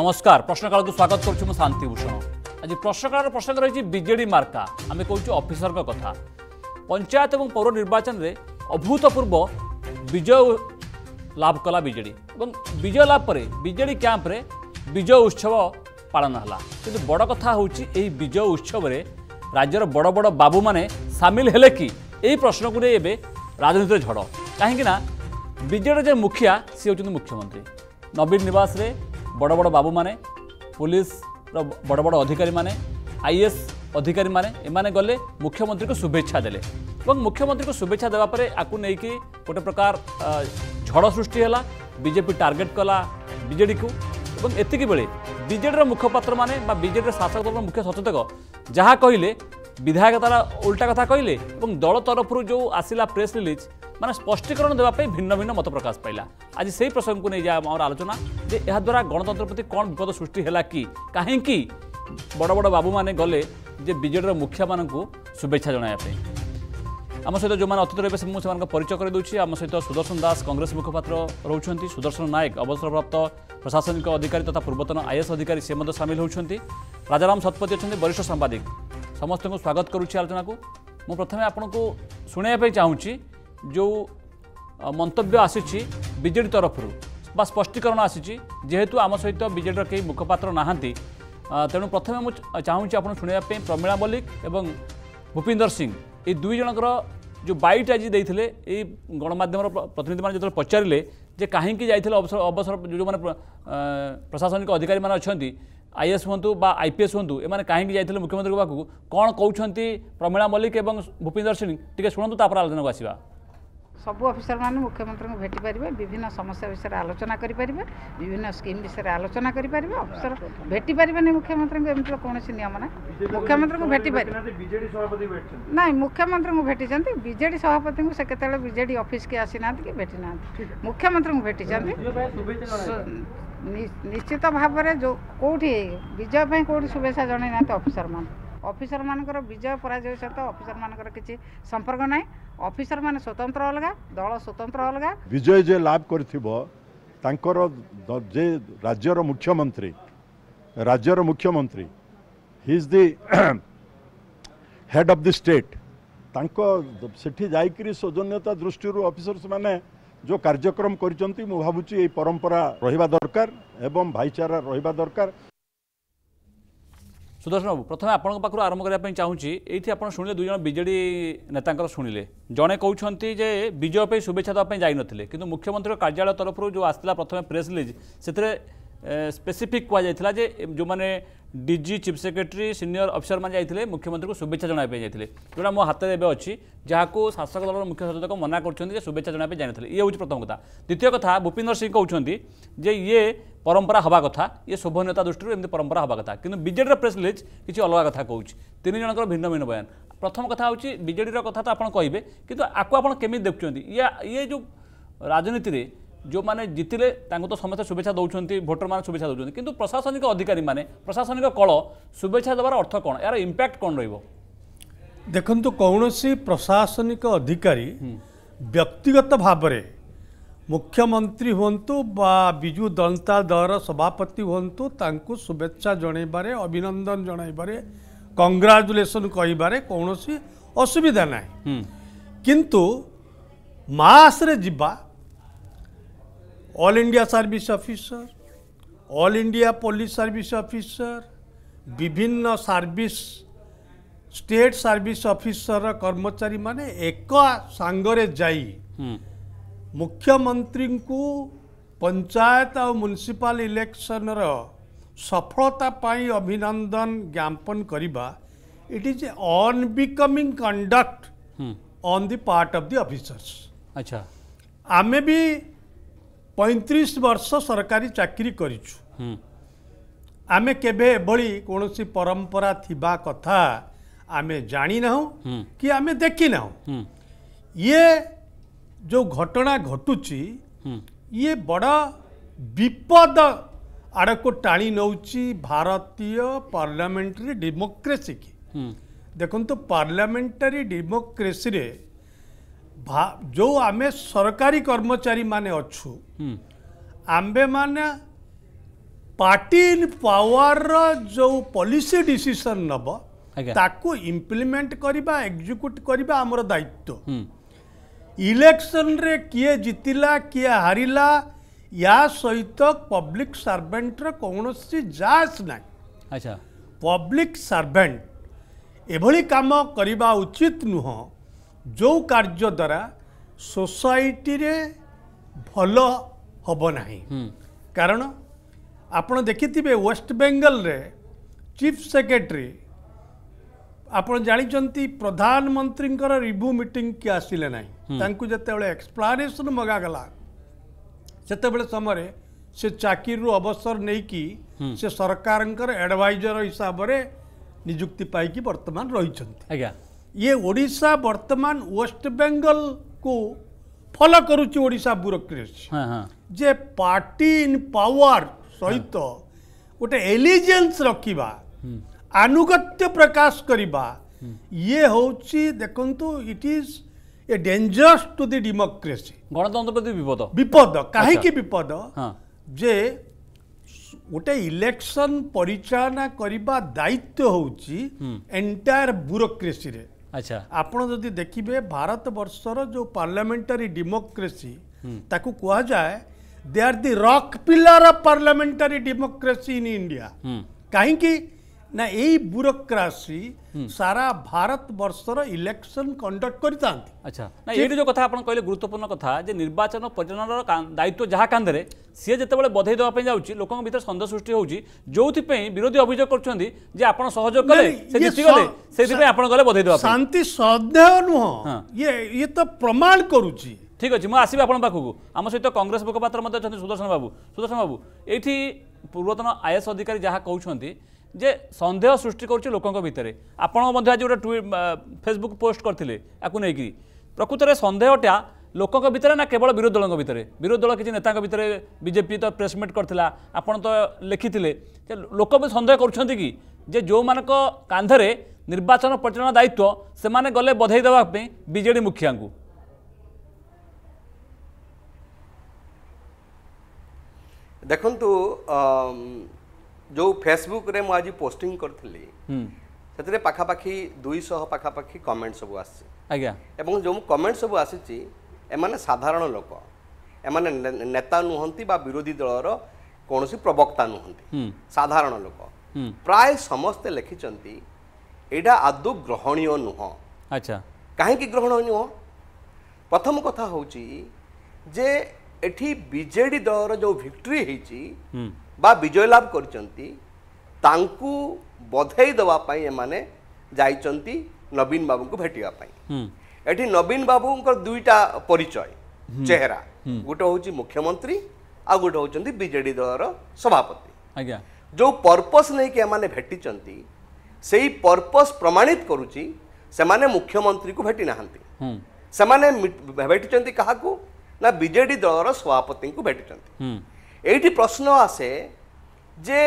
নমস্কার প্রশ্নকালকে স্বাগত করছি মু শান্তিভূষণ আজ প্রশ্নকালের প্রসঙ্গ রয়েছে বিজেডি মার্কা আমি কৌছু অফিসর কথা পঞ্চায়েত এবং পৌর নির্বাচনের অভূতপূর্ব বিজয় লাভ কলা বিজেডি এবং বিজয় লাভ পরে বিজেডি ক্যাম্পে বিজয় উৎসব পালন হল কিন্তু বড় কথা হচ্ছে এই বিজয় উৎসবের রাজ্যের বড় বড় বাবু মানে সামিল হলে কি এই প্রশ্নকু নিয়ে এবে রাজনীতির ঝড় কিনা বিজেডি যে মুখিয়া সি হচ্ছেন মুখ্যমন্ত্রী নবীন নিবাসে বড় বড় বাবু মানে পুলিশর বড় বড় অধিকারী মানে আইএস অধিকারী মানে এমানে গলে মুখ্যমন্ত্রী শুভেচ্ছা দেলে এবং মুখ্যমন্ত্রী শুভেচ্ছা দেওয়া পরে আকু নেইকি গোটে প্রকার ঝড় সৃষ্টি হল বিজেপি টার্গেট কলা বিজেডি কু এবং এতিকি বেড়ে বিজেডির মুখপাত্র মানে বা বিজেডির শাসক দল মুখ্য সচেতক যা কহিলে বিধায়ক তারা উল্টা কথা কহিলে এবং দল তরফর যে আসিলা প্রেস রিলিজ ମାନେ ସ୍ପଷ୍ଟୀକରଣ ଦେବା ପାଇଁ ଭିନ୍ନ ଭିନ୍ନ ମତ ପ୍ରକାଶ ପାଇଲା ଆଜି ସେହି ପ୍ରସଙ୍ଗକୁ ନେଇ ଯାଏ ଆମର ଆଲୋଚନା ଯେ ଏହାଦ୍ୱାରା ଗଣତନ୍ତ୍ର ପ୍ରତି କ'ଣ ବିପଦ ସୃଷ୍ଟି ହେଲା କି କାହିଁକି ବଡ଼ ବଡ଼ ବାବୁମାନେ ଗଲେ ଯେ ବିଜେଡ଼ିର ମୁଖିଆମାନଙ୍କୁ ଶୁଭେଚ୍ଛା ଜଣାଇବା ପାଇଁ ଆମ ସହିତ ଯେଉଁମାନେ ଅତୀତ ରହିବେ ମୁଁ ସେମାନଙ୍କ ପରିଚୟ କରିଦେଉଛି ଆମ ସହିତ ସୁଦର୍ଶନ ଦାସ କଂଗ୍ରେସ ମୁଖପାତ୍ର ରହୁଛନ୍ତି ସୁଦର୍ଶନ ନାୟକ ଅବସରପ୍ରାପ୍ତ ପ୍ରଶାସନିକ ଅଧିକାରୀ ତଥା ପୂର୍ବତନ ଆଇଏଏସ୍ ଅଧିକାରୀ ସେ ମଧ୍ୟ ସାମିଲ ହେଉଛନ୍ତି ରାଜାରାମ ଶତପଥୀ ଅଛନ୍ତି ବରିଷ୍ଠ ସାମ୍ବାଦିକ ସମସ୍ତଙ୍କୁ ସ୍ୱାଗତ କରୁଛି ଆଲୋଚନାକୁ ମୁଁ ପ୍ରଥମେ ଆପଣଙ୍କୁ ଶୁଣାଇବା ପାଇଁ ଚାହୁଁଛି ଯେଉଁ ମନ୍ତବ୍ୟ ଆସିଛି ବିଜେଡ଼ି ତରଫରୁ ବା ସ୍ପଷ୍ଟୀକରଣ ଆସିଛି ଯେହେତୁ ଆମ ସହିତ ବିଜେଡ଼ିର କେହି ମୁଖପାତ୍ର ନାହାନ୍ତି ତେଣୁ ପ୍ରଥମେ ମୁଁ ଚାହୁଁଛି ଆପଣ ଶୁଣିବା ପାଇଁ ପ୍ରମିଳା ମଲ୍ଲିକ ଏବଂ ଭୂପିନ୍ଦର ସିଂ ଏଇ ଦୁଇ ଜଣଙ୍କର ଯେଉଁ ବାଇଟ୍ ଆଜି ଦେଇଥିଲେ ଏଇ ଗଣମାଧ୍ୟମର ପ୍ରତିନିଧିମାନେ ଯେତେବେଳେ ପଚାରିଲେ ଯେ କାହିଁକି ଯାଇଥିଲେ ଅବସର ଅବସର ଯେଉଁମାନେ ପ୍ରଶାସନିକ ଅଧିକାରୀମାନେ ଅଛନ୍ତି ଆଇଏଏସ୍ ହୁଅନ୍ତୁ ବା ଆଇପିଏସ୍ ହୁଅନ୍ତୁ ଏମାନେ କାହିଁକି ଯାଇଥିଲେ ମୁଖ୍ୟମନ୍ତ୍ରୀଙ୍କ ପାଖକୁ କ'ଣ କହୁଛନ୍ତି ପ୍ରମିଳା ମଲ୍ଲିକ ଏବଂ ଭୂପିନ୍ଦର ସିଂ ଟିକେ ଶୁଣନ୍ତୁ ତାପରେ ଆଲୋଚନାକୁ ଆସିବା सबू अफिसर मान मुख्यमंत्री को भेट पारे विभिन्न समस्या विषय आलोचना करें विभिन्न स्कीम विषय आलोचना करें अफिसर भेट पारे नहीं मुख्यमंत्री को एमती कौन से निम ना मुख्यमंत्री को भेट पारे ना मुख्यमंत्री को भेटिंट विजे सभापति को से कते बजे अफिस् के आसी ना कि भेट ना मुख्यमंत्री को भेटिंट निश्चित भाव में जो कौटी विजय कौटी शुभेच्छा जन अफिसर मान ଅଫିସରମାନଙ୍କର ବିଜୟ ପରାଜୟ ସହିତ ଅଫିସରମାନଙ୍କର କିଛି ସମ୍ପର୍କ ନାହିଁ ଅଫିସରମାନେ ସ୍ୱତନ୍ତ୍ର ଅଲଗା ଦଳ ସ୍ୱତନ୍ତ୍ର ଅଲଗା ବିଜୟ ଯେ ଲାଭ କରିଥିବ ତାଙ୍କର ଯେ ରାଜ୍ୟର ମୁଖ୍ୟମନ୍ତ୍ରୀ ରାଜ୍ୟର ମୁଖ୍ୟମନ୍ତ୍ରୀ he is the head of the state ତାଙ୍କ ସେଠି ଯାଇକରି ସୌଜନ୍ୟତା ଦୃଷ୍ଟିରୁ ଅଫିସର୍ସମାନେ ଯେଉଁ କାର୍ଯ୍ୟକ୍ରମ କରିଛନ୍ତି ମୁଁ ଭାବୁଛି ଏଇ ପରମ୍ପରା ରହିବା ଦରକାର ଏବଂ ଭାଇଚାରା ରହିବା ଦରକାର ସୁଦର୍ଶନ ବାବୁ ପ୍ରଥମେ ଆପଣଙ୍କ ପାଖରୁ ଆରମ୍ଭ କରିବା ପାଇଁ ଚାହୁଁଛି ଏଇଠି ଆପଣ ଶୁଣିଲେ ଦୁଇ ଜଣ ବିଜେଡ଼ି ନେତାଙ୍କର ଶୁଣିଲେ ଜଣେ କହୁଛନ୍ତି ଯେ ବିଜୟ ପାଇଁ ଶୁଭେଚ୍ଛା ଦେବା ପାଇଁ ଯାଇନଥିଲେ କିନ୍ତୁ ମୁଖ୍ୟମନ୍ତ୍ରୀଙ୍କ କାର୍ଯ୍ୟାଳୟ ତରଫରୁ ଯେଉଁ ଆସିଥିଲା ପ୍ରଥମେ ପ୍ରେସ୍ ରିଲିଜ୍ ସେଥିରେ ସ୍ପେସିଫିକ୍ କୁହାଯାଇଥିଲା ଯେ ଯେଉଁମାନେ ଡିଜି ଚିଫ୍ ସେକ୍ରେଟାରୀ ସିନିୟର ଅଫିସରମାନେ ଯାଇଥିଲେ ମୁଖ୍ୟମନ୍ତ୍ରୀଙ୍କୁ ଶୁଭେଚ୍ଛା ଜଣାଇବା ପାଇଁ ଯାଇଥିଲେ ଯେଉଁଟା ମୋ ହାତରେ ଏବେ ଅଛି ଯାହାକୁ ଶାସକ ଦଳର ମୁଖ୍ୟ ସଚେତକ ମନା କରୁଛନ୍ତି ଯେ ଶୁଭେଚ୍ଛା ଜଣାଇବା ପାଇଁ ଯାଇନଥିଲେ ଇଏ ହେଉଛି ପ୍ରଥମ କଥା ଦ୍ୱିତୀୟ କଥା ଭୂପିନ୍ଦର ସିଂ କହୁଛନ୍ତି ଯେ ଇଏ ପରମ୍ପରା ହେବା କଥା ଇଏ ଶୋଭନୀୟତା ଦୃଷ୍ଟିରୁ ଏମିତି ପରମ୍ପରା ହେବା କଥା କିନ୍ତୁ ବିଜେଡ଼ିର ପ୍ରେସ୍ ରିଲିଜ୍ କିଛି ଅଲଗା କଥା କହୁଛି ତିନି ଜଣଙ୍କର ଭିନ୍ନ ଭିନ୍ନ ବୟାନ ପ୍ରଥମ କଥା ହେଉଛି ବିଜେଡ଼ିର କଥା ତ ଆପଣ କହିବେ କିନ୍ତୁ ଆକୁ ଆପଣ କେମିତି ଦେଖୁଛନ୍ତି ଇଏ ଇଏ ଯେଉଁ ରାଜନୀତିରେ ଯେଉଁମାନେ ଜିତିଲେ ତାଙ୍କୁ ତ ସମସ୍ତେ ଶୁଭେଚ୍ଛା ଦେଉଛନ୍ତି ଭୋଟରମାନେ ଶୁଭେଚ୍ଛା ଦେଉଛନ୍ତି କିନ୍ତୁ ପ୍ରଶାସନିକ ଅଧିକାରୀମାନେ ପ୍ରଶାସନିକ କଳ ଶୁଭେଚ୍ଛା ଦେବାର ଅର୍ଥ କ'ଣ ଏହାର ଇମ୍ପାକ୍ଟ କ'ଣ ରହିବ ଦେଖନ୍ତୁ କୌଣସି ପ୍ରଶାସନିକ ଅଧିକାରୀ ବ୍ୟକ୍ତିଗତ ଭାବରେ ମୁଖ୍ୟମନ୍ତ୍ରୀ ହୁଅନ୍ତୁ ବା ବିଜୁ ଜନତା ଦଳର ସଭାପତି ହୁଅନ୍ତୁ ତାଙ୍କୁ ଶୁଭେଚ୍ଛା ଜଣାଇବାରେ ଅଭିନନ୍ଦନ ଜଣାଇବାରେ କଂଗ୍ରାଚୁଲେସନ୍ କହିବାରେ କୌଣସି ଅସୁବିଧା ନାହିଁ କିନ୍ତୁ ମାସରେ ଯିବା all India service officer all India police service officer विभिन्न सर्विस स्टेट सर्विस ऑफिसर कर्मचारी माने एक सांगरे जाई हम्म। मुख्यमंत्री को पंचायत और म्यूनिशिपाल इलेक्शन सफलता अभिनंदन ज्ञापन करवा it is unbecoming conduct on the part of the officers अच्छा आमे भी पैंतीस वर्ष सरकारी चाकरी करी आम के कौन सी परंपरा थी कथा आम जाणिना हम्म। कि आम देखना हम्म। ये जो घटना घटू हम्म। ये बड़ा विपद आड़क टाणी नौ भारतीय पार्लियामेंटरी डेमोक्रेसी की देखो तो पार्लियामेंटरी डेमोक्रेसी डेमोक्रेसी जो आमे सरकारी कर्मचारी माने अच्छु आम्बे माने पार्टी इन पावर जो पॉलिसी डिसीजन नब ताको इम्प्लीमेंट करबा एग्जीक्यूट करबा हमर दायित्व इलेक्शन रे किए जितिला किए हारिला या सहित पब्लिक सर्वेंट रे कोनोसी जास ना अच्छा पब्लिक सर्वेंट एभली काम करबा उचित नुहं जो कार्य द्वारा सोसाइटी रे भल हब ना कारण ଆପଣ ଦେଖିଥିବେ ୱେଷ୍ଟବେଙ୍ଗଲରେ ଚିଫ୍ ସେକ୍ରେଟେରୀ ଆପଣ ଜାଣିଛନ୍ତି ପ୍ରଧାନମନ୍ତ୍ରୀଙ୍କର ରିଭ୍ୟୁ ମିଟିଂ କି ଆସିଲେ ନାହିଁ ତାଙ୍କୁ ଯେତେବେଳେ ଏକ୍ସପ୍ଲାନେସନ୍ ମଗାଗଲା ସେତେବେଳେ ସମୟରେ ସେ ଚାକିରିରୁ ଅବସର ନେଇକି ସେ ସରକାରଙ୍କର ଆଡ଼ଭାଇଜର ହିସାବରେ ନିଯୁକ୍ତି ପାଇକି ବର୍ତ୍ତମାନ ରହିଛନ୍ତି ଆଜ୍ଞା ये ओडिशा वर्तमान वेस्ट बेंगल को फलो करुच्ची ओडिशा ब्यूरोक्रेसी हाँ, हाँ. जे पार्टी इन पावर सहित हाँ. गोटे एलिजेन्स रखा आनुगत्य प्रकाश करवा ये हूँ देखु it is a dangerous to the democracy गणतंत्र प्रति विपद विपद कहीं विपद जे গোটে ইলেকশন পরিচালনা করা দায়িত্ব হচ্ছে এন্টায়ার ব্যুরোক্রেসি ଆଚ୍ଛା ଆପଣ ଯଦି ଦେଖିବେ ଭାରତବର୍ଷର ଯେଉଁ ପାର୍ଲାମେଣ୍ଟାରୀ ଡେମୋକ୍ରେସି ତାକୁ କୁହାଯାଏ they are the rock pillar of parliamentary democracy in India କାହିଁକି ନା ଏଇ ବ୍ୟୁରୋକ୍ରାସି ସାରା ଭାରତ ବର୍ଷର ଇଲେକ୍ସନ କଣ୍ଡକ୍ଟ କରିଥାନ୍ତି ଆଚ୍ଛା ନା ଏଇଠି ଯେଉଁ କଥା ଆପଣ କହିଲେ ଗୁରୁତ୍ୱପୂର୍ଣ୍ଣ କଥା ଯେ ନିର୍ବାଚନ ପରିଚାଳନାର ଦାୟିତ୍ୱ ଯାହା କାନ୍ଧରେ ସିଏ ଯେତେବେଳେ ବଧେଇ ଦେବା ପାଇଁ ଯାଉଛି ଲୋକଙ୍କ ଭିତରେ ସନ୍ଦେହ ସୃଷ୍ଟି ହେଉଛି ଯେଉଁଥିପାଇଁ ବିରୋଧୀ ଅଭିଯୋଗ କରୁଛନ୍ତି ଯେ ଆପଣ ସହଯୋଗ କଲେ ସେ ଜିତିଗଲେ ସେଥିପାଇଁ ଆପଣ ଗଲେ ବଧେଇ ଦେବା ଶାନ୍ତି ସନ୍ଦେହ ନୁହଁ ଇଏ ଇଏ ତ ପ୍ରମାଣ କରୁଛି ঠিক আছে মু আসবি আপনার পাখু আমার সহ কংগ্রেস মুখপাত্র অনেক সুদর্শন বাবু সুদর্শন বাবু এইটি পূর্বতন আইএস অধিকারী যা কৌন ଯେ ସନ୍ଦେହ ସୃଷ୍ଟି କରୁଛି ଲୋକଙ୍କ ଭିତରେ ଆପଣ ମଧ୍ୟ ଆଜି ଗୋଟେ ଟୁଇଟ୍ ଫେସବୁକ୍ ପୋଷ୍ଟ କରିଥିଲେ ଆକୁ ନେଇକି ପ୍ରକୃତରେ ସନ୍ଦେହଟା ଲୋକଙ୍କ ଭିତରେ ନା କେବଳ ବିରୋଧୀ ଦଳଙ୍କ ଭିତରେ ବିରୋଧୀ ଦଳ କିଛି ନେତାଙ୍କ ଭିତରେ ବିଜେପି ତ ପ୍ରେସମିଟ୍ କରିଥିଲା ଆପଣ ତ ଲେଖିଥିଲେ ଯେ ଲୋକ ବି ସନ୍ଦେହ କରୁଛନ୍ତି କି ଯେ ଯେଉଁମାନଙ୍କ କାନ୍ଧରେ ନିର୍ବାଚନ ପରିଚାଳନା ଦାୟିତ୍ୱ ସେମାନେ ଗଲେ ବଧେଇ ଦେବା ପାଇଁ ବିଜେଡ଼ି ମୁଖିଆଙ୍କୁ ଦେଖନ୍ତୁ जो फेसबुक रे मु आज पोस्टिंग करथली हम सेते पाखा पाखी 200 पाखा पाखी कमेंट सब आसी आज्ञा एवं जो कमेंट सब आसी छि ए माने साधारण लोक ए माने नेता नुहंती बा विरोधी दल रो कोनोसी प्रवक्ता नुहंती साधारण लोक प्राय समस्त लेखि चंती एडा आदु ग्रहणीय नुह अच्छा काहे कि ग्रहणीय नुह प्रथम कथा होउची जे एठी बीजेडी दल रो जो विक्ट्री हेची हम विजय लाभ कर बधई देवाई जा नवीन बाबू को भेटापी नवीन बाबू दुईटा परिचय चेहरा गोटे हूँ मुख्यमंत्री आ गोटे हूँ विजे दल रभापति जो पर्पस नहीं भेटी से पर्पस प्रमाणित करूँ मुख्यमंत्री को भेटी ना भेटी क्या विजेड दल रभापति भेटी এইটি প্রশ্ন আছে যে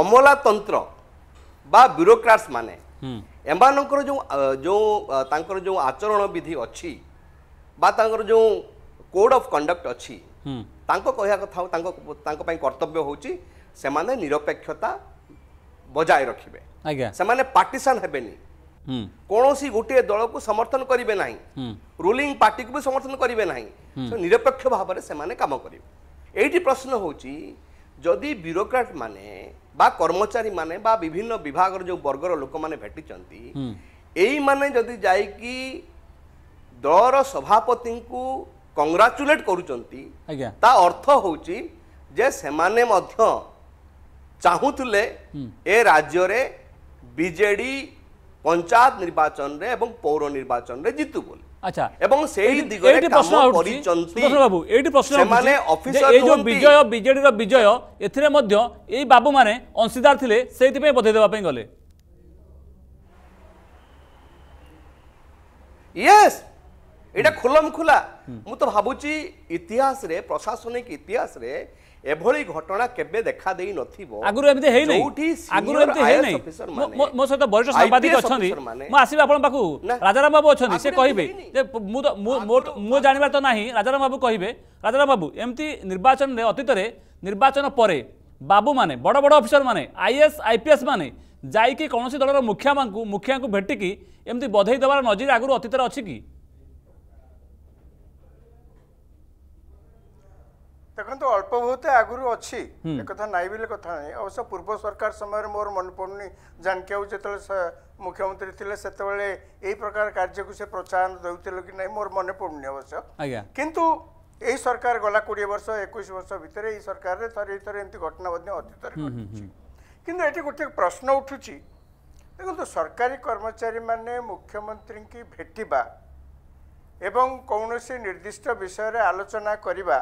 অমলাতন্ত্র বা ব্যুরোক্রাটস মানে এমানকর যে যে তাঁকর যে আচরণ বিধি অছি বা তাঁকর যে কোড অফ কন্ডক্ট অছি তাঁক কহিয়া কথা তাঁক তাঁক পাই কর্তব্য হচ্ছে সেমানে নিরপেক্ষতা বজায় আজ্ঞা সেমানে পার্টিশন হেবেনি কোণী গোটিয়ে দলকু সমর্থন করিবে নাই রুলিং পার্টিকে সমর্থন করবে না নিরপেক্ষ ভাবে সেমানে কাম করিবে এইটি প্রশ্ন ହେଉଛି ଯଦି ବ୍ୟୁରୋକ୍ରାଟମାନେ ବା କର୍ମଚାରୀମାନେ ବା ବିଭିନ୍ନ ବିଭାଗର ଯେଉଁ ବର୍ଗର ଲୋକମାନେ ଭେଟିଛନ୍ତି ଏଇମାନେ ଯଦି ଯାଇକି ଦଳର ସଭାପତିଙ୍କୁ କଂଗ୍ରାଚୁଲେଟ୍ କରୁଛନ୍ତି ତା ଅର୍ଥ ହେଉଛି ଯେ ସେମାନେ ମଧ୍ୟ ଚାହୁଁଥିଲେ ଏ ରାଜ୍ୟରେ ବିଜେଡ଼ି ପଞ୍ଚାୟତ ନିର୍ବାଚନରେ ଏବଂ ପୌର ନିର୍ବାଚନରେ ଜିତୁ ବୋଲି আচ্ছা এবং সেই দিগরে কাম করিছন্তি বাবু এইটি প্রশ্ন সেমানে অফিসার এই যে বিজয় বিজেডির বিজয় এথিরে মধ্য এই বাবু মানে অংশীদার থিলে সেইতি পে বধাই দেবা পাই গলে ইয়েস এটা খোলম খোলা মু তো ভাবুছি ইতিহাসরে প্রশাসনিক ইতিহাসরে এভাবে ঘটনা কেবে দেখা দেই নথিব আগুরু এমতি হেই নাই আগুরু এমতি হেই নাই মো সহিত বরিষ্ঠ সাংবাদিক অছন্দি মো আসিবে আপন পাকু রাজারাম বাবু অছন্দি সে কইবে যে মু মো জানিবা তো নাহি রাজারাম বাবু কইবে রাজারাম বাবু এমতি নির্বাচন রে অতীতরে নির্বাচন পরে বাবু মানে বড় বড় অফিসার মানে আইএস আইপিএস মানে যাইকি কোনসি দলর মুখ্যমানকু মুখিয়া ভেটিকি এমতি বধেই দেবার নজির আগুরু অতীতরে অছি কি ଦେଖନ୍ତୁ ଅଳ୍ପ ବହୁତ ଆଗରୁ ଅଛି ଏକଥା ନାହିଁ ବୋଲି କଥା ନାହିଁ ଅବଶ୍ୟ ପୂର୍ବ ସରକାର ସମୟରେ ମୋର ମନେ ପଡ଼ୁନି ଜାନକୀ ବାବୁ ଯେତେବେଳେ ମୁଖ୍ୟମନ୍ତ୍ରୀ ଥିଲେ ସେତେବେଳେ ଏଇ ପ୍ରକାର କାର୍ଯ୍ୟକୁ ସେ ପ୍ରୋତ୍ସାହନ ଦେଉଥିଲେ କି ନାହିଁ ମୋର ମନେ ପଡ଼ୁନି ଅବଶ୍ୟ କିନ୍ତୁ ଏଇ ସରକାର ଗଲା କୋଡ଼ିଏ ବର୍ଷ ଏକୋଇଶ ବର୍ଷ ଭିତରେ ଏଇ ସରକାରରେ ଥରେ ଥରେ ଏମିତି ଘଟଣା ମଧ୍ୟ ଅତୀତରେ କିନ୍ତୁ ଏଠି ଗୋଟିଏ ପ୍ରଶ୍ନ ଉଠୁଛି ଦେଖନ୍ତୁ ସରକାରୀ କର୍ମଚାରୀମାନେ ମୁଖ୍ୟମନ୍ତ୍ରୀଙ୍କୁ ଭେଟିବା ଏବଂ କୌଣସି ନିର୍ଦ୍ଦିଷ୍ଟ ବିଷୟରେ ଆଲୋଚନା କରିବା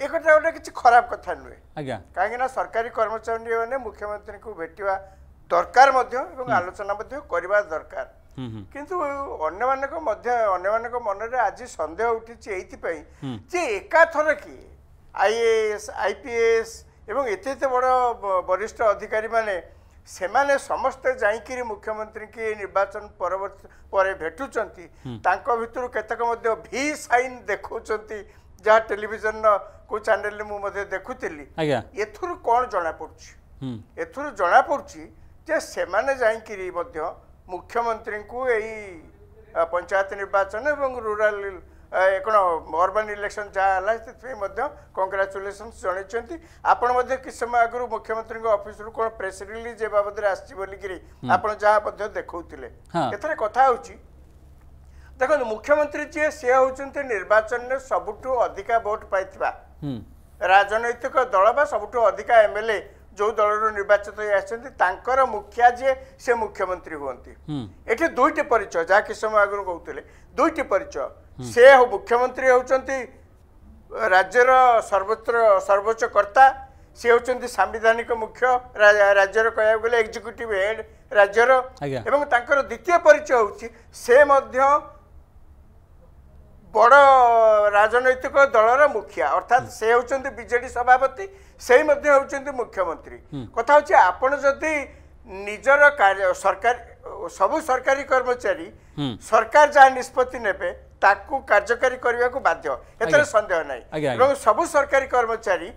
ଏ କଥା ଗୋଟେ କିଛି ଖରାପ କଥା ନୁହେଁ ଆଜ୍ଞା କାହିଁକିନା ସରକାରୀ କର୍ମଚାରୀମାନେ ମୁଖ୍ୟମନ୍ତ୍ରୀଙ୍କୁ ଭେଟିବା ଦରକାର ମଧ୍ୟ ଏବଂ ଆଲୋଚନା ମଧ୍ୟ କରିବା ଦରକାର କିନ୍ତୁ ଅନ୍ୟମାନଙ୍କ ମଧ୍ୟ ଅନ୍ୟମାନଙ୍କ ମନରେ ଆଜି ସନ୍ଦେହ ଉଠିଛି ଏଇଥିପାଇଁ ଯେ ଏକାଥରକି ଆଇଏଏସ୍ ଆଇପିଏସ୍ ଏବଂ ଏତେ ଏତେ ବଡ଼ ବରିଷ୍ଠ ଅଧିକାରୀମାନେ ସେମାନେ ସମସ୍ତେ ଯାଇକିରି ମୁଖ୍ୟମନ୍ତ୍ରୀଙ୍କୁ ନିର୍ବାଚନ ପରବର୍ତ୍ତୀ ପରେ ଭେଟୁଛନ୍ତି ତାଙ୍କ ଭିତରୁ କେତେକ ମଧ୍ୟ ଭି ସାଇନ୍ ଦେଖାଉଛନ୍ତି ଯାହା ଟେଲିଭିଜନର କୋଉ ଚ୍ୟାନେଲରେ ମୁଁ ମଧ୍ୟ ଦେଖୁଥିଲି ଏଥିରୁ କ'ଣ ଜଣାପଡ଼ୁଛି ଏଥିରୁ ଜଣାପଡ଼ୁଛି ଯେ ସେମାନେ ଯାଇକିରି ମଧ୍ୟ ମୁଖ୍ୟମନ୍ତ୍ରୀଙ୍କୁ ଏଇ ପଞ୍ଚାୟତ ନିର୍ବାଚନ ଏବଂ ରୁରାଲ କ'ଣ ଅର୍ବାନ ଇଲେକ୍ସନ ଯାହା ହେଲା ସେଥିପାଇଁ ମଧ୍ୟ କଂଗ୍ରାଚୁଲେସନ୍ସ ଜଣାଇଛନ୍ତି ଆପଣ ମଧ୍ୟ କିଛି ସମୟ ଆଗରୁ ମୁଖ୍ୟମନ୍ତ୍ରୀଙ୍କ ଅଫିସରୁ କ'ଣ ପ୍ରେସ୍ ରିଲିଜ୍ ଏ ବାବଦରେ ଆସିଛି ବୋଲିକିରି ଆପଣ ଯାହା ମଧ୍ୟ ଦେଖାଉଥିଲେ ଏଥିରେ କଥା ହେଉଛି ଦେଖନ୍ତୁ ମୁଖ୍ୟମନ୍ତ୍ରୀ ଯିଏ ସିଏ ହେଉଛନ୍ତି ନିର୍ବାଚନରେ ସବୁଠୁ ଅଧିକା ଭୋଟ ପାଇଥିବା ରାଜନୈତିକ ଦଳ ବା ସବୁଠୁ ଅଧିକା ଏମ ଏଲ ଏ ଯେଉଁ ଦଳରୁ ନିର୍ବାଚିତ ହୋଇ ଆସିଛନ୍ତି ତାଙ୍କର ମୁଖିଆ ଯିଏ ସେ ମୁଖ୍ୟମନ୍ତ୍ରୀ ହୁଅନ୍ତି ଏଠି ଦୁଇଟି ପରିଚୟ ଯାହା କିଛି ସମୟ ଆଗରୁ କହୁଥିଲେ ଦୁଇଟି ପରିଚୟ ସେ ମୁଖ୍ୟମନ୍ତ୍ରୀ ହେଉଛନ୍ତି ରାଜ୍ୟର ସର୍ବତ୍ର ସର୍ବୋଚ୍ଚ କର୍ତ୍ତା ସେ ହେଉଛନ୍ତି ସାମ୍ବିଧାନିକ ମୁଖ୍ୟ ରାଜ୍ୟର କହିବାକୁ ଗଲେ ଏକ୍ଜିକ୍ୟୁଟିଭ୍ ହେଡ଼ ରାଜ୍ୟର ଏବଂ ତାଙ୍କର ଦ୍ୱିତୀୟ ପରିଚୟ ହେଉଛି ସେ ମଧ୍ୟ ବଡ଼ ରାଜନୈତିକ ଦଳର ମୁଖିଆ ଅର୍ଥାତ୍ ସେ ହେଉଛନ୍ତି ବିଜେଡି ସଭାପତି ସେଇ ମଧ୍ୟ ହେଉଛନ୍ତି ମୁଖ୍ୟମନ୍ତ୍ରୀ କଥା ହେଉଛି ଆପଣ ଯଦି ନିଜର କାର୍ଯ୍ୟ ସରକାରୀ ସବୁ ସରକାରୀ କର୍ମଚାରୀ ସରକାର ଯାହା ନିଷ୍ପତ୍ତି ନେବେ ତାକୁ କାର୍ଯ୍ୟକାରୀ କରିବାକୁ ବାଧ୍ୟ ଏଥିରେ ସନ୍ଦେହ ନାହିଁ ଏବଂ ସବୁ ସରକାରୀ କର୍ମଚାରୀ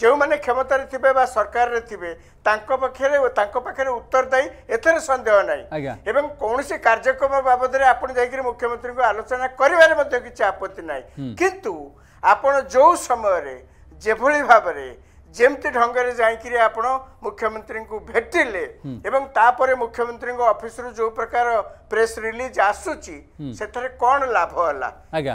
ଯେଉଁମାନେ କ୍ଷମତାରେ ଥିବେ ବା ସରକାରରେ ଥିବେ ତାଙ୍କ ପାଖରେ ତାଙ୍କ ପାଖରେ ଉତ୍ତରଦାୟୀ ଏଥିରେ ସନ୍ଦେହ ନାହିଁ ଏବଂ କୌଣସି କାର୍ଯ୍ୟକ୍ରମ ବାବଦରେ ଆପଣ ଯାଇକରି ମୁଖ୍ୟମନ୍ତ୍ରୀଙ୍କୁ ଆଲୋଚନା କରିବାରେ ମଧ୍ୟ କିଛି ଆପତ୍ତି ନାହିଁ କିନ୍ତୁ ଆପଣ ଯେଉଁ ସମୟରେ ଯେଭଳି ଭାବରେ ଯେମିତି ଢଙ୍ଗରେ ଯାଇକରି ଆପଣ ମୁଖ୍ୟମନ୍ତ୍ରୀଙ୍କୁ ଭେଟିଲେ ଏବଂ ତାପରେ ମୁଖ୍ୟମନ୍ତ୍ରୀଙ୍କ ଅଫିସରୁ ଯୋଉ ପ୍ରକାର ପ୍ରେସ୍ ରିଲିଜ ଆସୁଛି ସେଥିରେ କ'ଣ ଲାଭ ହେଲା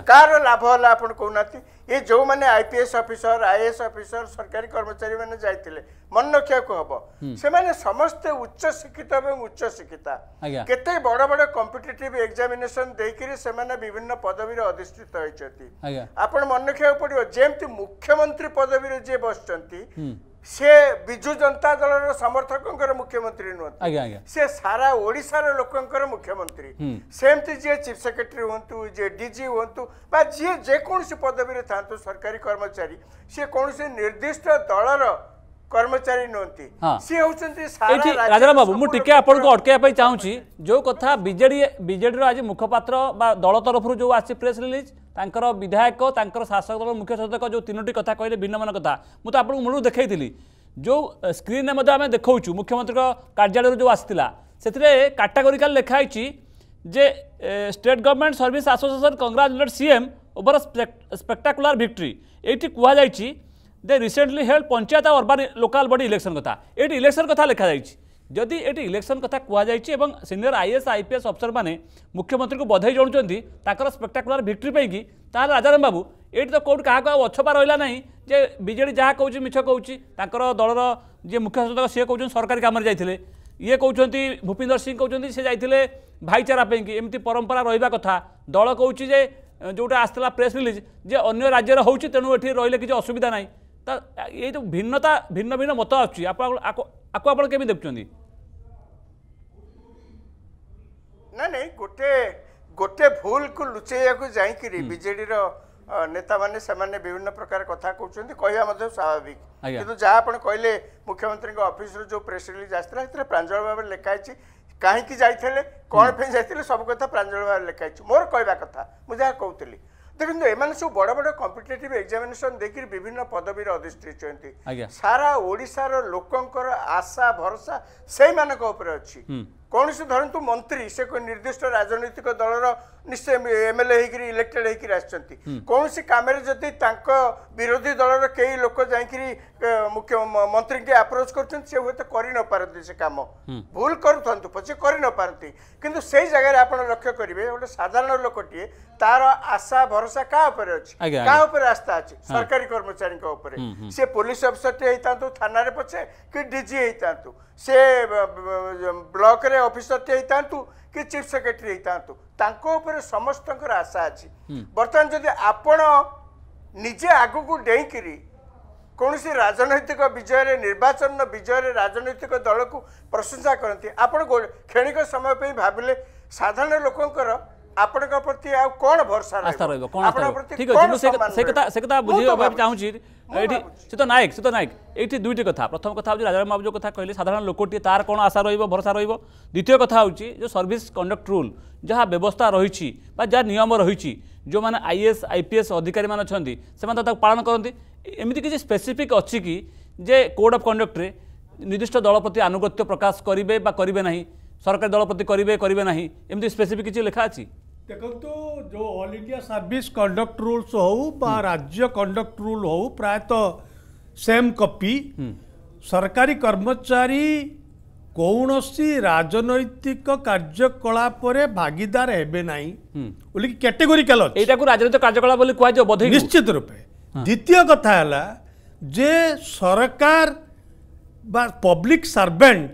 କାହାର ଲାଭ ହେଲା ଆପଣ କହୁନାହାନ୍ତି ଏ ଯେଉଁମାନେ I P S officer I S officer ସରକାରୀ କର୍ମଚାରୀମାନେ ଯାଇଥିଲେ ମନେ ରଖିବାକୁ ହେବ ସେମାନେ ସମସ୍ତେ ଉଚ୍ଚ ଶିକ୍ଷିତ ଏବଂ ଉଚ୍ଚ ଶିକ୍ଷିତା କେତେ ବଡ଼ ବଡ଼ କମ୍ପିଟେଟିଭ୍ ଏକ୍ଜାମିନେସନ୍ ଦେଇକରି ସେମାନେ ବିଭିନ୍ନ ପଦବୀରେ ଅଧିଷ୍ଠିତ ହୋଇଛନ୍ତି ଆପଣ ମନେ ରଖିବାକୁ ପଡ଼ିବ ଯେମିତି ମୁଖ୍ୟମନ୍ତ୍ରୀ ପଦବୀରେ ଯିଏ ବସିଛନ୍ତି ସେ ବିଜୁ ଜନତା ଦଳର ସମର୍ଥକଙ୍କର ମୁଖ୍ୟମନ୍ତ୍ରୀ ନୁହନ୍ତି ସେ ସାରା ଓଡ଼ିଶାର ଲୋକଙ୍କର ମୁଖ୍ୟମନ୍ତ୍ରୀ ସେମିତି ଯିଏ ଚିଫ୍ ସେକ୍ରେଟେରୀ ହୁଅନ୍ତୁ ଯିଏ ଡିଜି ହୁଅନ୍ତୁ ବା ଯିଏ ଯେକୌଣସି ପଦବୀରେ ଥାଆନ୍ତୁ ସରକାରୀ କର୍ମଚାରୀ ସିଏ କୌଣସି ନିର୍ଦ୍ଦିଷ୍ଟ ଦଳର কর্মচারী নুহতি সি হচ্ছেন এটি রাজারাম বাবু মু টিকে আপনার অটকাইবা চাহুছি যে কথা বিজেডি বিজেডির আজ মুখপাত্র বা দল তরফর যে আসছে প্রেস রিলিজ তাঁর বিধায়ক তাঁর শাসক দল মুখ্য শাসক যে তিনোটি কথা কহিলেন ভিন্নমান কথা মু তো আপনার মূলর দেখাই जो स्क्रीन में आम देखु मुख्यमंत्री कार्यालय जो आसाला से काटागोरिकाल लिखाई जे state government service association congratulate CM over spectacular victory ये कहुई the recently held panchayat urban local body election कथा ये इलेक्शन कथा लिखाई जदि ये इलेक्शन कथा कहुई और सिनियर आईएएस आईपीएस अफसर मैंने मुख्यमंत्री को बधाई जनाऊँ स्पेक्टाकुलार भिक्ट्री पाई राजाराम बाबू ये तो कौट क्या अछपा रहा ना जे विजे जहाँ कौन मिछ कौन दलर जी मुख्य सचेतक सी कौन सरकारी कम जाते ये कौन भूपिंदर सिंह कौन सी जाते भाईचारा एमती परंपरा रही कथा दल कौचे जोटा आसला प्रेस रिलीज जे अन्य राज्यर हो तेणु ये रही किसी असुविधा ना ये जो भिन्नता भिन्न भिन्न मत आसूँ आपको आप केमी देखुं ना नहीं गोटे गोटे भूल को लुचैया जाकि विजेडर नेता मैंने से विभिन्न प्रकार कथा कहते कहवा स्वाभाविक कि जहाँ आप कहले मुख्यमंत्री अफिस जो प्रेस रिलीज आसाला प्राजल भाव में लिखाई कहीं जाते कौन जाते सब कथा प्राजल भाव में लिखाई मोर कहवा कथा मुझे कहती ଦେଖନ୍ତୁ ଏମାନେ ସବୁ ବଡ଼ ବଡ଼ କମ୍ପିଟେଟିଭ୍ ଏକ୍ଜାମିନେସନ୍ ଦେଇକରି ବିଭିନ୍ନ ପଦବୀରେ ଅଧିଷ୍ଠିତ ହୋଇଛନ୍ତି ସାରା ଓଡ଼ିଶାର ଲୋକଙ୍କର ଆଶା ଭରସା ସେଇମାନଙ୍କ ଉପରେ ଅଛି कसरी मंत्री से स निर्दिष्ट राजनैतिक दल र निश्चय एमएलए हुन्छ कसै काम विरोधी दल र केही लोक जाइक मन्त्रीक आप्रोच गर् पारेसी भुल गरु पछि गरि नपार सही जग्गा आए साधारण तार आशा भरोसा कहाँ उप आस्था सरकारी कर्मचारी पुलिस अफिसर थान पछे कि डिजिँ स्लक ଅଫିସର ଟିଏ ହେଇଥାନ୍ତୁ କି ଚିଫ୍ ସେକ୍ରେଟେରୀ ହେଇଥାନ୍ତୁ ତାଙ୍କ ଉପରେ ସମସ୍ତଙ୍କର ଆଶା ଅଛି ବର୍ତ୍ତମାନ ଯଦି ଆପଣ ନିଜେ ଆଗକୁ ଡେଇଁକିରି କୌଣସି ରାଜନୈତିକ ବିଜୟରେ ନିର୍ବାଚନ ବିଜୟରେ ରାଜନୈତିକ ଦଳକୁ ପ୍ରଶଂସା କରନ୍ତି ଆପଣ କ୍ଷଣିକ ସମୟ ପାଇଁ ଭାବିଲେ ସାଧାରଣ ଲୋକଙ୍କର ଆପଣଙ୍କ ପ୍ରତି ଆଉ କ'ଣ ଭରସା ରହିବ ଠିକ୍ ଅଛି ମୁଁ ସେ କଥା ବୁଝିବାକୁ ଚାହୁଁଛି ଏଠି ସେ ତ ନାୟକ ସେ ତ ନାୟକ ଏଇଠି ଦୁଇଟି କଥା ପ୍ରଥମ କଥା ହେଉଛି ରାଜାରାମ ବାବୁଜ କଥା କହିଲେ ସାଧାରଣ ଲୋକଟିଏ ତାର କ'ଣ ଆଶା ରହିବ ଭରସା ରହିବ ଦ୍ୱିତୀୟ କଥା ହେଉଛି ଯେଉଁ ସର୍ଭିସ୍ କଣ୍ଡକ୍ଟ ରୁଲ୍ ଯାହା ବ୍ୟବସ୍ଥା ରହିଛି ବା ଯାହା ନିୟମ ରହିଛି ଯେଉଁମାନେ ଆଇଏଏସ୍ ଆଇପିଏସ୍ ଅଧିକାରୀମାନେ ଅଛନ୍ତି ସେମାନେ ତାକୁ ପାଳନ କରନ୍ତି ଏମିତି କିଛି ସ୍ପେସିଫିକ୍ ଅଛି କି ଯେ କୋଡ଼୍ ଅଫ୍ କଣ୍ଡକ୍ଟରେ ନିର୍ଦ୍ଦିଷ୍ଟ ଦଳ ପ୍ରତି ଆନୁଗତ୍ୟ ପ୍ରକାଶ କରିବେ ବା କରିବେ ନାହିଁ ସରକାରୀ ଦଳ ପ୍ରତି କରିବେ କରିବେ ନାହିଁ ଏମିତି ସ୍ପେସିଫିକ୍ କିଛି ଲେଖା ଅଛି ଦେଖନ୍ତୁ ଯେଉଁ all India service conduct rules ହେଉ ବା ରାଜ୍ୟ କଣ୍ଡକ୍ଟ ରୁଲ୍ ହେଉ ପ୍ରାୟତଃ ସେମ୍ କପି ସରକାରୀ କର୍ମଚାରୀ କୌଣସି ରାଜନୈତିକ କାର୍ଯ୍ୟକଳାପରେ ଭାଗିଦାର ହେବେ ନାହିଁ ବୋଲିକି କ୍ୟାଟେଗୋରିକାଲ ଅଛି ଏଇଟାକୁ ରାଜନୈତିକ କାର୍ଯ୍ୟକଳାପ ବୋଲି କୁହାଯିବ ବୋଧେ ନିଶ୍ଚିତ ରୂପେ ଦ୍ୱିତୀୟ କଥା ହେଲା ଯେ ସରକାର ବା ପବ୍ଲିକ ସର୍ଭେଣ୍ଟ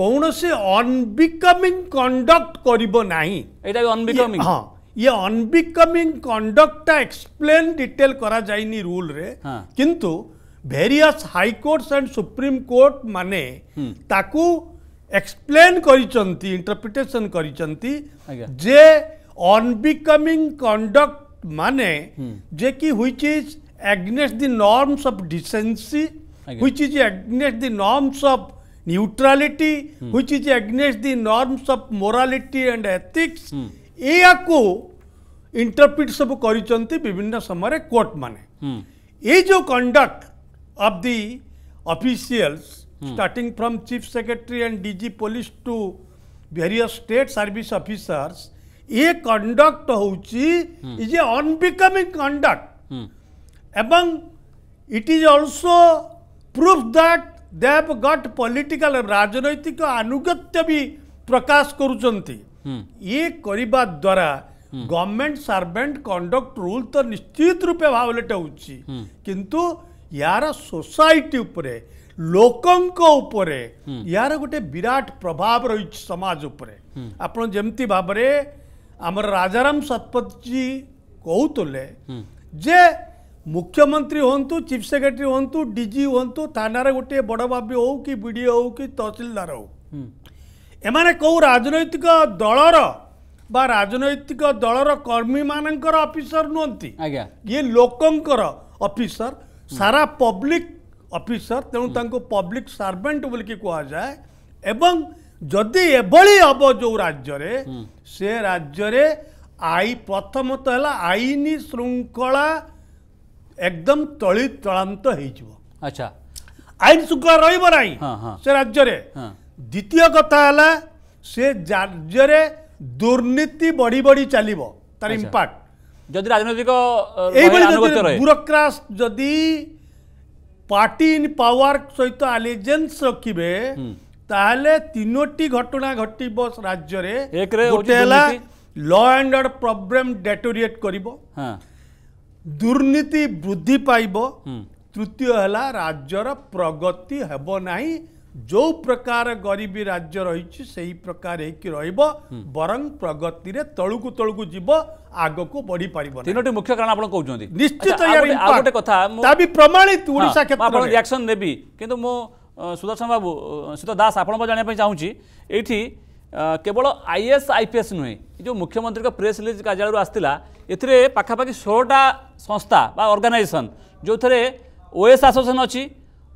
कौन अनबिकमिंग कंडक्ट कर अनबिकमिंग ये अनबिकमिंग कंडक्टा एक्सप्लेन डिटेल करा जाए रूल रे किंतु various high courts and supreme court माने ताकु एक्सप्लेन करटरप्रिटेसन करबिकमिंग कंडक्ट माने जे कि हुई is against the norms of decency हुई is against the norms of neutrality हुई is against the norms of morality and ethics या को इंटरप्रिट सब कर समय कोर्ट माने ये जो conduct of the officials starting from chief secretary and DG police to various state service officers ये कंडक्ट हूँ इज ए अनबिकमिंग कंडक्ट एवं it is also proof that they have got political राजनैतिक आनुगत्य भी प्रकाश करुँच हम्म। ये द्वारा हम्म। गवर्नमेंट सर्वेंट कंडक्ट रूल तो निश्चित रूपे भावलेट हो हम्म। यार सोसाइटी उपरे ଲୋକଙ୍କ ଉପରେ ଏହାର ଗୋଟେ ବିରାଟ ପ୍ରଭାବ ରହିଛି ସମାଜ ଉପରେ ଆପଣ ଯେମିତି ଭାବରେ ଆମର ରାଜାରାମ ଶତପଥୀ କହୁଥିଲେ ମୁଖ୍ୟମନ୍ତ୍ରୀ ହୁଅନ୍ତୁ ଚିଫ୍ ସେକ୍ରେଟାରୀ ହୁଅନ୍ତୁ ଡି ଜି ହୁଅନ୍ତୁ ଥାନାରେ ଗୋଟିଏ ବଡ଼ ବାବି ହେଉ କି ବି ଡି ହେଉ କି ତହସିଲଦାର ହେଉ ଏମାନେ କେଉଁ ରାଜନୈତିକ ଦଳର ବା ରାଜନୈତିକ ଦଳର କର୍ମୀମାନଙ୍କର ଅଫିସର ନୁହନ୍ତି ଆଜ୍ଞା ଇଏ ଲୋକଙ୍କର ଅଫିସର ସାରା ପବ୍ଲିକ ଅଫିସର ତେଣୁ ତାଙ୍କୁ ପବ୍ଲିକ ସର୍ଭେଣ୍ଟ ବୋଲିକି କୁହାଯାଏ ଏବଂ ଯଦି ଏଭଳି ହେବ ଯେଉଁ ରାଜ୍ୟରେ ସେ ରାଜ୍ୟରେ ଆଇ ପ୍ରଥମତଃ ହେଲା ଆଇନ ଶୃଙ୍ଖଳା একদম তলি তলান্ত হয়েযিব আচ্ছা আইন শৃঙ্খলা রহব না সে রাজ্যের দ্বিতীয় কথা হল সে রাজ্যের দুর্নীতি বড়ি বড়ি চালিব তার ইম্পাক্ট যদি রাজনৈতিক এইভাবে ব্যুরোক্রাস যদি পার্টি ইন পাওয়ার সহিত আলিজেন্স রাখবে তাহলে তিনোটি ঘটনা ঘটিব রাজ্যের গোটে হল law and order problem deteriorate করিব হ্যাঁ ଦୁର୍ନୀତି ବୃଦ୍ଧି ପାଇବ ତୃତୀୟ ହେଲା ରାଜ୍ୟର ପ୍ରଗତି ହେବ ନାହିଁ ଯେଉଁ ପ୍ରକାର ଗରିବୀ ରାଜ୍ୟ ରହିଛି ସେହି ପ୍ରକାର ହେଇକି ରହିବ ବରଂ ପ୍ରଗତିରେ ତଳକୁ ତଳକୁ ଯିବ ଆଗକୁ ବଢିପାରିବ ତିନୋଟି ମୁଖ୍ୟ କାରଣ ଆପଣ କହୁଛନ୍ତି ନିଶ୍ଚିତ ଗୋଟେ କଥା ବି ପ୍ରମାଣିତ ଓଡ଼ିଶା କ୍ଷେତ୍ର ରିଆକ୍ସନ୍ ନେବି କିନ୍ତୁ ମୁଁ ସୁଦର୍ଶନ ବାବୁ ସୀତ ଦାସ ଆପଣଙ୍କ ଜାଣିବା ପାଇଁ ଚାହୁଁଛି ଏଇଠି କେବଳ ଆଇଏଏସ୍ ଆଇପିଏସ୍ ନୁହେଁ ଯେଉଁ ମୁଖ୍ୟମନ୍ତ୍ରୀଙ୍କ ପ୍ରେସ୍ ରିଲିଜ୍ କାର୍ଯ୍ୟାଳୟରୁ ଆସିଥିଲା ଏଥିରେ ପାଖାପାଖି ଷୋହଳଟା ସଂସ୍ଥା ବା ଅର୍ଗାନାଇଜେସନ୍ ଯେଉଁଥିରେ ଓଏସ୍ ଆସୋସିଏସନ୍ ଅଛି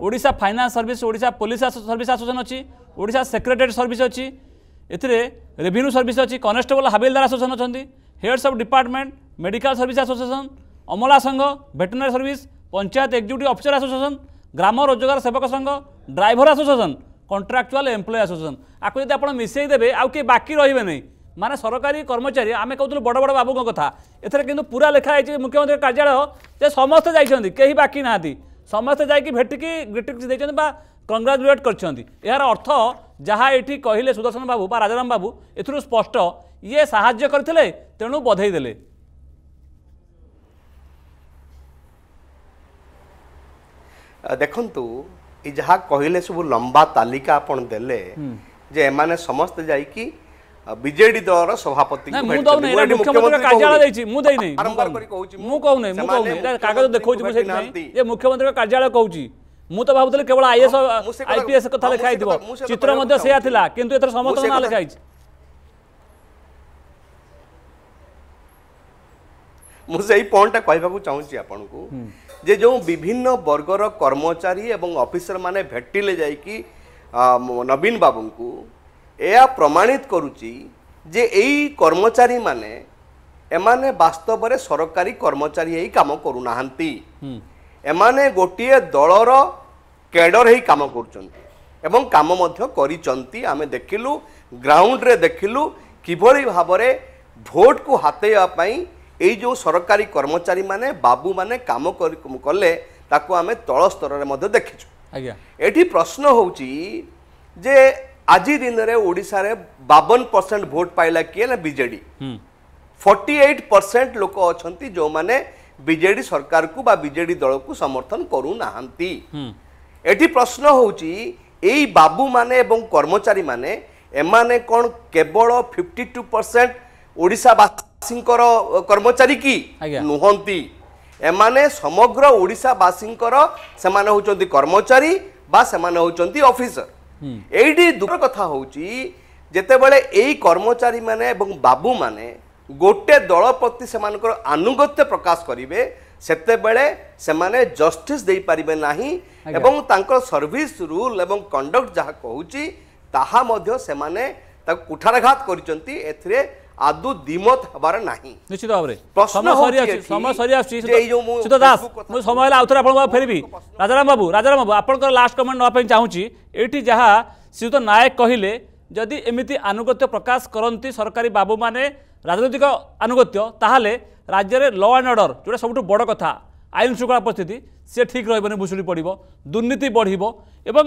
Odisha finance service Odisha police service association ଅଛି ଓଡ଼ିଶା ସେକ୍ରେଟେରୀ ସର୍ଭିସ୍ ଅଛି ଏଥିରେ ରେଭିନ୍ୟୁ ସର୍ଭିସ୍ ଅଛି କନେଷ୍ଟେବଲ ହାବିଲଦାର ଆସୋସିଏସନ୍ ଅଛନ୍ତି heads of department medical service association ଅମଲା ସଂଘ veterinary service panchayat executive officer association ଗ୍ରାମ ରୋଜଗାର ସେବକ ସଂଘ driver association contractual employee association ଆକୁ ଯଦି ଆପଣ ମିଶାଇ ଦେବେ ଆଉ କିଏ ବାକି ରହିବେ ନାହିଁ माने सरकारी कर्मचारी आम कहूँ बड़ बड़ बाबू कथा एथर कि पूरा लिखाई मुख्यमंत्री कार्यालय से समस्ते जाती बाकी ना समस्ते जा भेटिकी ग्रीटिंग देखते कंग्राचुलेट कर अर्थ जहाँ ये कहले सुदर्शन बाबू बा राजाराम बाबू एथु स्पष्ट ये साय कर तेणु बधईदे देखु कहले सब लंबा तालिका आप देखे समस्ते जा বিজেডি দ্বারা সভাপতি কে বয়ে চউ মুই মুখ্যমন্ত্রীর কার্যালয় দেইছি মুই দেই নাই আর একবার কইছি মুই কও নাই মুই কও নাই কাগজ দেখউছি বইছে না যে মুখ্যমন্ত্রী কার্যালয় কওছি মুই তো ভাবতুল কেবলা আইএস আইপিএস কথা লেখাই দিব চিত্র মধ্যে সেই আছিল কিন্তু এত সমর্থন নাই যায়ছি মুসেই পয়েন্ট কইবা কো চাউছি আপোনক যে জৌ বিভিন্ন বর্গর কর্মচারী এবং অফিসার মানে ভेट्टी লে যাই কি নবীন বাবুଙ୍କু ଏହା ପ୍ରମାଣିତ କରୁଛି ଯେ ଏଇ କର୍ମଚାରୀମାନେ ଏମାନେ ବାସ୍ତବରେ ସରକାରୀ କର୍ମଚାରୀ ହେଇ କାମ କରୁନାହାନ୍ତି ଏମାନେ ଗୋଟିଏ ଦଳର କ୍ୟାଡ଼ର ହେଇ କାମ କରୁଛନ୍ତି ଏବଂ କାମ ମଧ୍ୟ କରିଛନ୍ତି ଆମେ ଦେଖିଲୁ ଗ୍ରାଉଣ୍ଡରେ ଦେଖିଲୁ କିଭଳି ଭାବରେ ଭୋଟକୁ ହାତେଇବା ପାଇଁ ଏଇ ଯେଉଁ ସରକାରୀ କର୍ମଚାରୀମାନେ ବାବୁମାନେ କାମ କଲେ ତାକୁ ଆମେ ତଳ ସ୍ତରରେ ମଧ୍ୟ ଦେଖିଛୁ ଆଜ୍ଞା ଏଠି ପ୍ରଶ୍ନ ହେଉଛି ଯେ আজি দিনরে ওড়িশার বাবন পরসেন্ট ভোট পাইলা কি না বিজেডি ফর্টি এইট পরসেন্ট লোক অনেক যে বিজেডি সরকার কু বা বিজেডি দলকু সমর্থন করু না এটি প্রশ্ন হচ্ছে এই বাবু মানে এবং কর্মচারী মানে এমানে কোন কেবল ফিফটি টু পরসেন্ট ওড়িশাবাসীঙ্কর কর্মচারী কি নুহন্তি এমানে সমগ্র ওড়িশাবাসীঙ্কর সেমানে হচ্ছেন কর্মচারী বা সেমানে হচ্ছেন অফিসর এইটি দুঃখର କଥା ହେଉଛି ଯେତେବେଳେ ଏଇ କର୍ମଚାରୀମାନେ ଏବଂ ବାବୁମାନେ ଗୋଟେ ଦଳ ପ୍ରତି ସେମାନଙ୍କର ଆନୁଗତ୍ୟ ପ୍ରକାଶ କରିବେ ସେତେବେଳେ ସେମାନେ ଜଷ୍ଟିସ୍ ଦେଇପାରିବେ ନାହିଁ ଏବଂ ତାଙ୍କର ସର୍ଭିସ୍ ରୁଲ୍ ଏବଂ କଣ୍ଡକ୍ଟ ଯାହା କହୁଛି ତାହା ମଧ୍ୟ ସେମାନେ ତାକୁ କୁଠାରଘାତ କରିଛନ୍ତି ଏଥିରେ আদৌ দ্বিমত হবার না নিশ্চিত ভাবে সময় সরি আসছে সময় সরি আসছে সুত দাস মু সময় হলে আউথরে আপনার ফেরবি রাজারাম বাবু রাজারাম বাবু আপনার লাস্ট কমেন্ট নেওয়া চাহুছি এটি যা শ্রীযুক্ত নায়ক কহিলে যদি এমিতি আনুগত্য প্রকাশ করতে সরকারি বাবু মানে রাজনৈতিক আনুগত্য তাহলে রাজ্যের ল আন্ড অর্ডর যেটা সবুঠ বড় কথা আইন শৃঙ্খলা পরিস্থিতি সে ঠিক রহবনি ভুষুড়ি পড়ব দুর্নীতি বড় এবং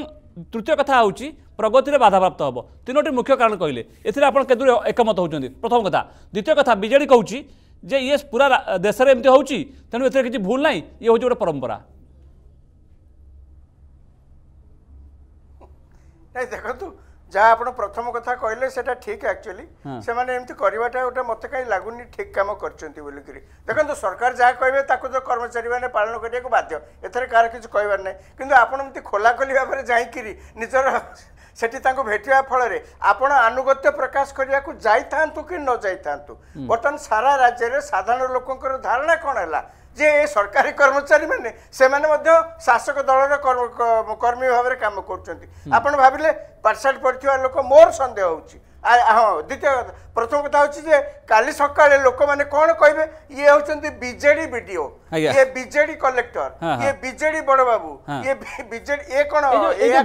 তৃতীয় কথা হচ্ছে ପ୍ରଗତିରେ ବାଧାପ୍ରାପ୍ତ ହେବ ତିନୋଟି ମୁଖ୍ୟ କାରଣ କହିଲେ ଏଥିରେ ଆପଣ କେତେ ଏକମତ ହେଉଛନ୍ତି ପ୍ରଥମ କଥା ଦ୍ୱିତୀୟ କଥା ବିଜେଡ଼ି କହୁଛି ଯେ ଇଏ ପୁରା ଦେଶରେ ଏମିତି ହେଉଛି ତେଣୁ ଏଥିରେ କିଛି ଭୁଲ ନାହିଁ ଇଏ ହେଉଛି ଗୋଟେ ପରମ୍ପରା ନାଇଁ ଦେଖନ୍ତୁ ଯାହା ଆପଣ ପ୍ରଥମ କଥା କହିଲେ ସେଟା ଠିକ୍ ଆକ୍ଚୁଆଲି ସେମାନେ ଏମିତି କରିବାଟା ଗୋଟେ ମୋତେ କାହିଁ ଲାଗୁନି ଠିକ୍ କାମ କରିଛନ୍ତି ବୋଲିକିରି ଦେଖନ୍ତୁ ସରକାର ଯାହା କହିବେ ତାକୁ ତ କର୍ମଚାରୀମାନେ ପାଳନ କରିବାକୁ ବାଧ୍ୟ ଏଥିରେ କାହାର କିଛି କହିବାର ନାହିଁ କିନ୍ତୁ ଆପଣ ଏମିତି ଖୋଲାଖୋଲି ଭାବରେ ଯାଇକିରି ନିଜର ସେଠି ତାଙ୍କୁ ଭେଟିବା ଫଳରେ ଆପଣ ଆନୁଗତ୍ୟ ପ୍ରକାଶ କରିବାକୁ ଯାଇଥାନ୍ତୁ କି ନ ଯାଇଥାନ୍ତୁ ବର୍ତ୍ତମାନ ସାରା ରାଜ୍ୟରେ ସାଧାରଣ ଲୋକଙ୍କର ଧାରଣା କ'ଣ ହେଲା ଯେ ଏ ସରକାରୀ କର୍ମଚାରୀମାନେ ସେମାନେ ମଧ୍ୟ ଶାସକ ଦଳର କର୍ମୀ ଭାବରେ କାମ କରୁଛନ୍ତି ଆପଣ ଭାବିଲେ ପାର୍ସଲ ପଡ଼ିଥିବା ଲୋକ ମୋର ସନ୍ଦେହ ହେଉଛି ହଁ ଦ୍ୱିତୀୟ ପ୍ରଥମ କଥା ହେଉଛି ଯେ କାଲି ସକାଳେ ଲୋକମାନେ କ'ଣ କହିବେ ଇଏ ହେଉଛନ୍ତି ବିଜେଡି ବିଡିଓ ଇଏ ବିଜେଡି କଲେକ୍ଟର ଇଏ ବିଜେଡି ବଡ଼ବାବୁ ଇଏ ବିଜେଡି ଇଏ କ'ଣ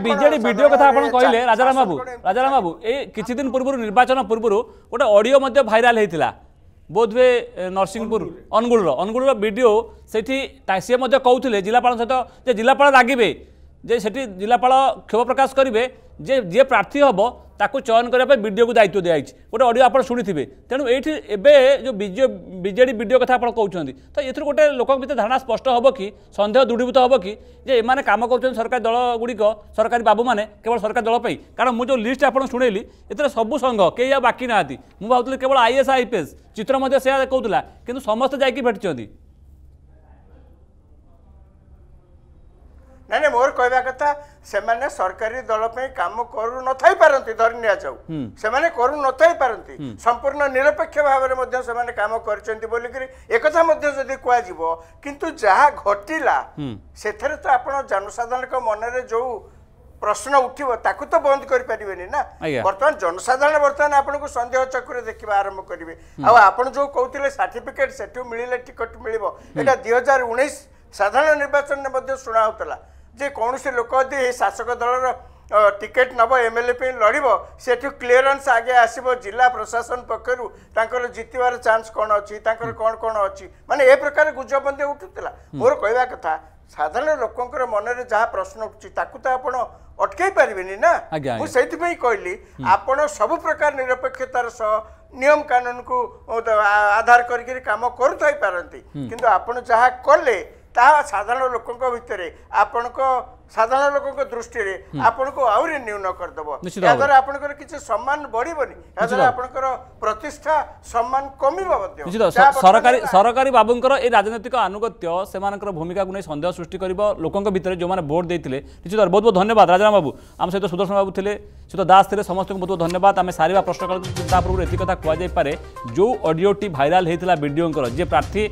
ବିଜେଡି ବିଡିଓ କଥା ଆପଣ କହିଲେ ରାଜାରାମ ବାବୁ ରାଜାରାମ ବାବୁ ଏଇ କିଛି ଦିନ ପୂର୍ବରୁ ନିର୍ବାଚନ ପୂର୍ବରୁ ଗୋଟେ ଅଡିଓ ମଧ୍ୟ ଭାଇରାଲ ହେଇଥିଲା ବୋଧହୁଏ ନରସିଂହପୁର ଅନୁଗୁଳର ଅନୁଗୁଳର ବି ଡି ଓ ସେଠି ସିଏ ମଧ୍ୟ କହୁଥିଲେ ଜିଲ୍ଲାପାଳ ସହିତ ଯେ ଜିଲ୍ଲାପାଳ ରାଗିବେ ଯେ ସେଠି ଜିଲ୍ଲାପାଳ କ୍ଷୋଭ ପ୍ରକାଶ କରିବେ ଯେ ଯିଏ ପ୍ରାର୍ଥୀ ହେବ ତାକୁ ଚୟନ କରିବା ପାଇଁ ବିଡ଼ିଓକୁ ଦାୟିତ୍ୱ ଦିଆଯାଇଛି ଗୋଟେ ଅଡ଼ିଓ ଆପଣ ଶୁଣିଥିବେ ତେଣୁ ଏଇଠି ଏବେ ଯେଉଁ ବିଜେ ବିଜେଡ଼ି ବିଡ଼ିଓ କଥା ଆପଣ କହୁଛନ୍ତି ତ ଏଥିରୁ ଗୋଟେ ଲୋକଙ୍କ ଭିତରେ ଧାରଣା ସ୍ପଷ୍ଟ ହେବ କି ସନ୍ଦେହ ଦୃଢ଼ୀଭୂତ ହେବ କି ଯେ ଏମାନେ କାମ କରୁଛନ୍ତି ସରକାରୀ ଦଳ ଗୁଡ଼ିକ ସରକାରୀ ବାବୁମାନେ କେବଳ ସରକାରୀ ଦଳ ପାଇଁ କାରଣ ମୁଁ ଯେଉଁ ଲିଷ୍ଟ ଆପଣ ଶୁଣେଇଲି ଏଥିରେ ସବୁ ସଂଘ କେହି ଆଉ ବାକି ନାହାନ୍ତି ମୁଁ ଭାବୁଥିଲି କେବଳ ଆଇଏସ୍ ଆଇପିଏସ୍ ଚିତ୍ର ମଧ୍ୟ ସେୟା କହୁଥିଲା କିନ୍ତୁ ସମସ୍ତେ ଯାଇକି ଭେଟିଛନ୍ତି ନାଇଁ ମୋର କହିବା କଥା ସେମାନେ ସରକାରୀ ଦଳ ପାଇଁ କାମ କରୁନଥାଇ ପାରନ୍ତି ଧରି ନିଆଯାଉ ସେମାନେ କରୁନଥାଇ ପାରନ୍ତି ସମ୍ପୂର୍ଣ୍ଣ ନିରପେକ୍ଷ ଭାବରେ ମଧ୍ୟ ସେମାନେ କାମ କରିଛନ୍ତି ବୋଲିକରି ଏକଥା ମଧ୍ୟ ଯଦି କୁହାଯିବ କିନ୍ତୁ ଯାହା ଘଟିଲା ସେଥିରେ ତ ଆପଣ ଜନସାଧାରଣଙ୍କ ମନରେ ଯୋଉ ପ୍ରଶ୍ନ ଉଠିବ ତାକୁ ତ ବନ୍ଦ କରିପାରିବେନି ନା ବର୍ତ୍ତମାନ ଜନସାଧାରଣ ବର୍ତ୍ତମାନ ଆପଣଙ୍କୁ ସନ୍ଦେହ ଚକ୍ରରେ ଦେଖିବା ଆରମ୍ଭ କରିବେ ଆଉ ଆପଣ ଯୋଉ କହୁଥିଲେ ସାର୍ଟିଫିକେଟ୍ ସେଠୁ ମିଳିଲେ ଟିକେଟ୍ ମିଳିବ ଏଇଟା ଦୁଇ ହଜାର ଉଣେଇଶ ସାଧାରଣ ନିର୍ବାଚନରେ ମଧ୍ୟ ଶୁଣା ଯେ କୌଣସି ଲୋକ ଯଦି ଶାସକ ଦଳର ଟିକେଟ୍ ନେବ ଏମ୍ ଏଲ୍ ଏ ପାଇଁ ଲଢ଼ିବ ସେଠୁ କ୍ଲିୟରାନ୍ସ ଆଗେ ଆସିବ ଜିଲ୍ଲା ପ୍ରଶାସନ ପକ୍ଷରୁ ତାଙ୍କର ଜିତିବାର ଚାନ୍ସ କ'ଣ ଅଛି ତାଙ୍କର କ'ଣ କ'ଣ ଅଛି ମାନେ ଏ ପ୍ରକାର ଗୁଜବନ୍ଦୀ ଉଠୁଥିଲା ମୋର କହିବା କଥା ସାଧାରଣ ଲୋକଙ୍କର ମନରେ ଯାହା ପ୍ରଶ୍ନ ଉଠୁଛି ତାକୁ ତ ଆପଣ ଅଟକେଇ ପାରିବେନି ନା ମୁଁ ସେଇଥିପାଇଁ କହିଲି ଆପଣ ସବୁ ପ୍ରକାର ନିରପେକ୍ଷତାର ସହ ନିୟମ କାନୁନକୁ ଆଧାର କରିକିରି କାମ କରୁଥାଇ ପାରନ୍ତି କିନ୍ତୁ ଆପଣ ଯାହା କଲେ ତାହା ସାଧାରଣ ଲୋକଙ୍କ ଭିତରେ ଆପଣଙ୍କ ସାଧାରଣ ଲୋକଙ୍କ ଦୃଷ୍ଟିରେ ଆପଣଙ୍କୁ ଆହୁରି ନ୍ୟୁନ କରିଦେବ ଏହାଦ୍ୱାରା ଆପଣଙ୍କର କିଛି ସମ୍ମାନ ବଢ଼ିବନି ଏହାଦ୍ୱାରା ଆପଣଙ୍କର ପ୍ରତିଷ୍ଠା ସମ୍ମାନ କମିବ ମଧ୍ୟ ସରକାରୀ ସରକାରୀ ବାବୁଙ୍କର ଏ ରାଜନୈତିକ ଆନୁଗତ୍ୟ ସେମାନଙ୍କର ଭୂମିକାକୁ ନେଇ ସନ୍ଦେହ ସୃଷ୍ଟି କରିବ ଲୋକଙ୍କ ଭିତରେ ଯେଉଁମାନେ ଭୋଟ ଦେଇଥିଲେ ନିଶ୍ଚିତ ବହୁତ ବହୁତ ଧନ୍ୟବାଦ ରାଜାରାମ ବାବୁ ଆମ ସହିତ ସୁଦର୍ଶନ ବାବୁ ଥିଲେ ସହିତ ଦାସ ଥିଲେ ସମସ୍ତଙ୍କୁ ବହୁତ ବହୁତ ଧନ୍ୟବାଦ ଆମେ ସାରିବା ପ୍ରଶ୍ନକାଳକୁ ତା ପୂର୍ବରୁ ଏତିକି କଥା କୁହାଯାଇପାରେ ଯେଉଁ ଅଡ଼ିଓଟି ଭାଇରାଲ ହୋଇଥିଲା ବିଡ଼ିଓଙ୍କର ଯିଏ ପ୍ରାର୍ଥୀ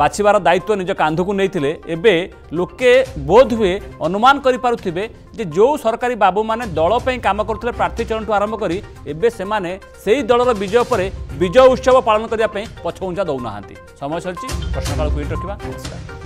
বাছিবার দায়িত্ব নিজ কাঁধকু নিয়ে এবে লোকে বোধ হুয়ে অনুমান করে পুথে যে যে সরকারি বাবু মানে দলপাই কাম করলে প্রার্থী চয়নঠু আরম্ভ করে এবে সে সেই দলর বিজয় পরে বিজয় উৎসব পালন করা পছঘুঞ্চা দেউনা সময় সরিছি প্রশ্নকাল কুইট রাখা নমস্কার